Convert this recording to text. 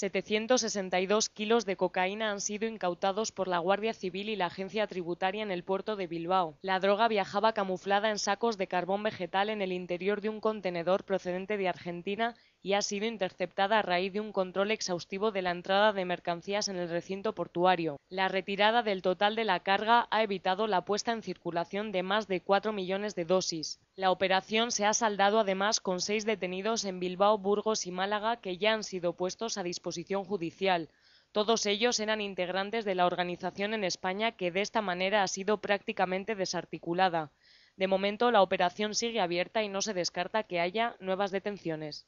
762 kilos de cocaína han sido incautados por la Guardia Civil y la Agencia Tributaria en el puerto de Bilbao. La droga viajaba camuflada en sacos de carbón vegetal en el interior de un contenedor procedente de Argentina y ha sido interceptada a raíz de un control exhaustivo de la entrada de mercancías en el recinto portuario. La retirada del total de la carga ha evitado la puesta en circulación de más de 4 millones de dosis. La operación se ha saldado además con seis detenidos en Bilbao, Burgos y Málaga que ya han sido puestos a disposición disposición judicial. Todos ellos eran integrantes de la organización en España que de esta manera ha sido prácticamente desarticulada. De momento, la operación sigue abierta y no se descarta que haya nuevas detenciones.